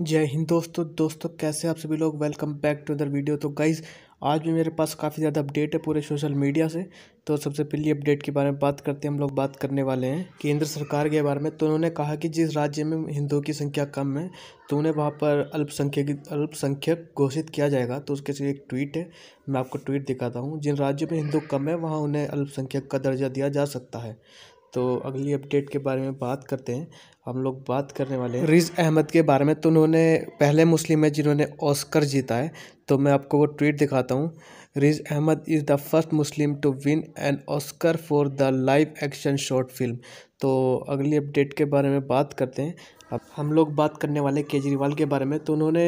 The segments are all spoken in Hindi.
जय हिंद दोस्तों दोस्तों कैसे आप सभी लोग welcome back to other video तो गाइज़ आज भी मेरे पास काफ़ी ज़्यादा अपडेट है पूरे सोशल मीडिया से तो सबसे पहली अपडेट के बारे में बात करते हैं हम लोग बात करने वाले हैं केंद्र सरकार के बारे में तो उन्होंने कहा कि जिस राज्य में हिंदुओं की संख्या कम है तो उन्हें वहाँ पर अल्पसंख्यक अल्पसंख्यक घोषित किया जाएगा तो उसके से एक ट्वीट है मैं आपको ट्वीट दिखाता हूँ जिन राज्यों में हिंदू कम है वहाँ उन्हें अल्पसंख्यक का दर्जा दिया जा सकता है तो अगली अपडेट के बारे में बात करते हैं हम लोग बात करने वाले हैं रिज अहमद के बारे में तो उन्होंने पहले मुस्लिम है जिन्होंने ऑस्कर जीता है तो मैं आपको वो ट्वीट दिखाता हूँ Riz Ahmed is the first Muslim to win an Oscar for the live action short film तो अगली अपडेट के बारे में बात करते हैं अब हम लोग बात करने वाले केजरीवाल के बारे में तो उन्होंने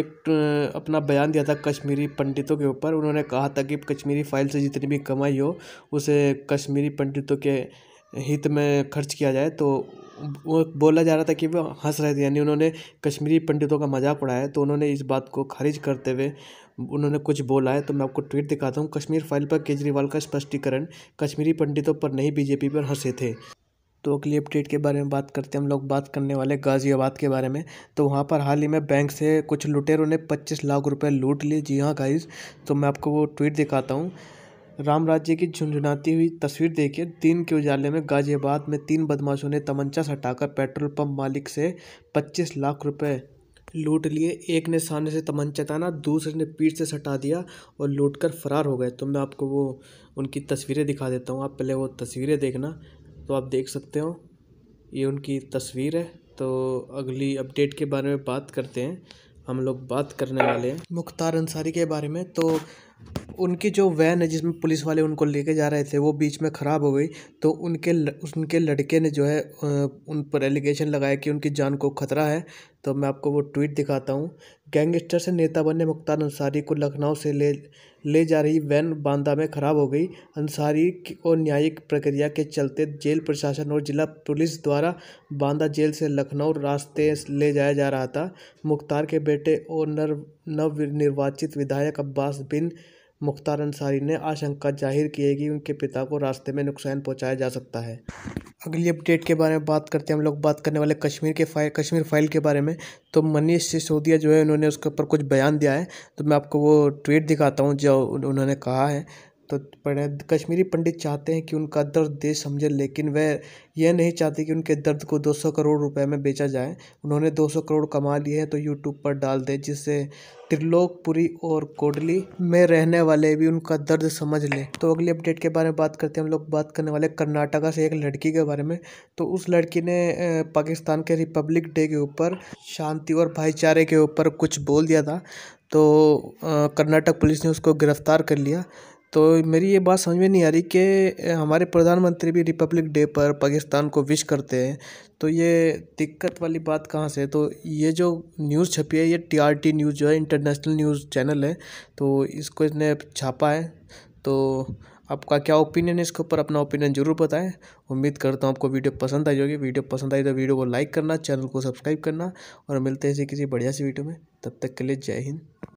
एक अपना बयान दिया था कश्मीरी पंडितों के ऊपर उन्होंने कहा था कि कश्मीरी फाइल से जितनी भी कमाई हो उसे कश्मीरी पंडितों के हित में खर्च किया जाए तो वो बोला जा रहा था कि वो हंस रहे थे यानी उन्होंने कश्मीरी पंडितों का मजाक उड़ाया तो उन्होंने इस बात को खारिज करते हुए उन्होंने कुछ बोला है तो मैं आपको ट्वीट दिखाता हूँ कश्मीर फाइल पर केजरीवाल का स्पष्टीकरण कश्मीरी पंडितों पर नहीं बीजेपी पर हंसे थे तो अगली अपडेट के बारे में बात करते हैं हम लोग बात करने वाले गाज़ियाबाद के बारे में तो वहाँ पर हाल ही में बैंक से कुछ लुटेरों ने 25 लाख रुपए लूट लिए जी हाँ गाइज तो मैं आपको वो ट्वीट दिखाता हूँ राम राज्य की झुंझुनाती हुई तस्वीर देखिए दिन के उजाले में गाजियाबाद में तीन बदमाशों ने तमंचा सटाकर पेट्रोल पंप मालिक से 25 लाख रुपए लूट लिए एक ने सामने से तमंचा ताना दूसरे ने पीठ से सटा दिया और लूट कर फरार हो गए तो मैं आपको वो उनकी तस्वीरें दिखा देता हूँ आप पहले वो तस्वीरें देखना तो आप देख सकते हो ये उनकी तस्वीर है तो अगली अपडेट के बारे में बात करते हैं हम लोग बात करने वाले हैं मुख्तार अंसारी के बारे में तो उनकी जो वैन है जिसमें पुलिस वाले उनको लेके जा रहे थे वो बीच में ख़राब हो गई तो उनके उनके लड़के ने जो है उन पर एलिगेशन लगाया कि उनकी जान को खतरा है तो मैं आपको वो ट्वीट दिखाता हूँ गैंगस्टर से नेता बने मुख्तार अंसारी को लखनऊ से ले ले जा रही वैन बांदा में खराब हो गई अंसारी और न्यायिक प्रक्रिया के चलते जेल प्रशासन और जिला पुलिस द्वारा बांदा जेल से लखनऊ रास्ते ले जाया जा रहा था मुख्तार के बेटे और नव निर्वाचित विधायक अब्बास बिन मुख्तार अंसारी ने आशंका जाहिर की है कि उनके पिता को रास्ते में नुकसान पहुंचाया जा सकता है अगली अपडेट के बारे में बात करते हैं हम लोग बात करने वाले कश्मीर के फाइल कश्मीर फाइल के बारे में तो मनीष सिसोदिया जो है उन्होंने उसके ऊपर कुछ बयान दिया है तो मैं आपको वो ट्वीट दिखाता हूँ जो उन्होंने कहा है तो कश्मीरी पंडित चाहते हैं कि उनका दर्द देश समझे लेकिन वह यह नहीं चाहते कि उनके दर्द को 200 करोड़ रुपए में बेचा जाए उन्होंने 200 करोड़ कमा लिए हैं तो यूट्यूब पर डाल दें जिससे त्रिलोकपुरी और कोडली में रहने वाले भी उनका दर्द समझ लें तो अगली अपडेट के बारे में बात करते हैं हम लोग बात करने वाले कर्नाटका से एक लड़की के बारे में तो उस लड़की ने पाकिस्तान के रिपब्लिक डे के ऊपर शांति और भाईचारे के ऊपर कुछ बोल दिया था तो कर्नाटक पुलिस ने उसको गिरफ्तार कर लिया तो मेरी ये बात समझ में नहीं आ रही कि हमारे प्रधानमंत्री भी रिपब्लिक डे पर पाकिस्तान को विश करते हैं तो ये दिक्कत वाली बात कहाँ से तो ये जो न्यूज़ छपी है ये टीआरटी न्यूज़ जो है इंटरनेशनल न्यूज़ चैनल है तो इसको इसने छापा है तो आपका क्या ओपिनियन है इसके ऊपर अपना ओपिनियन जरूर बताएं उम्मीद करता हूँ आपको वीडियो पसंद आई होगी वीडियो पसंद आई तो वीडियो को लाइक करना चैनल को सब्सक्राइब करना और मिलते हैं इसी किसी बढ़िया सी वीडियो में तब तक के लिए जय हिंद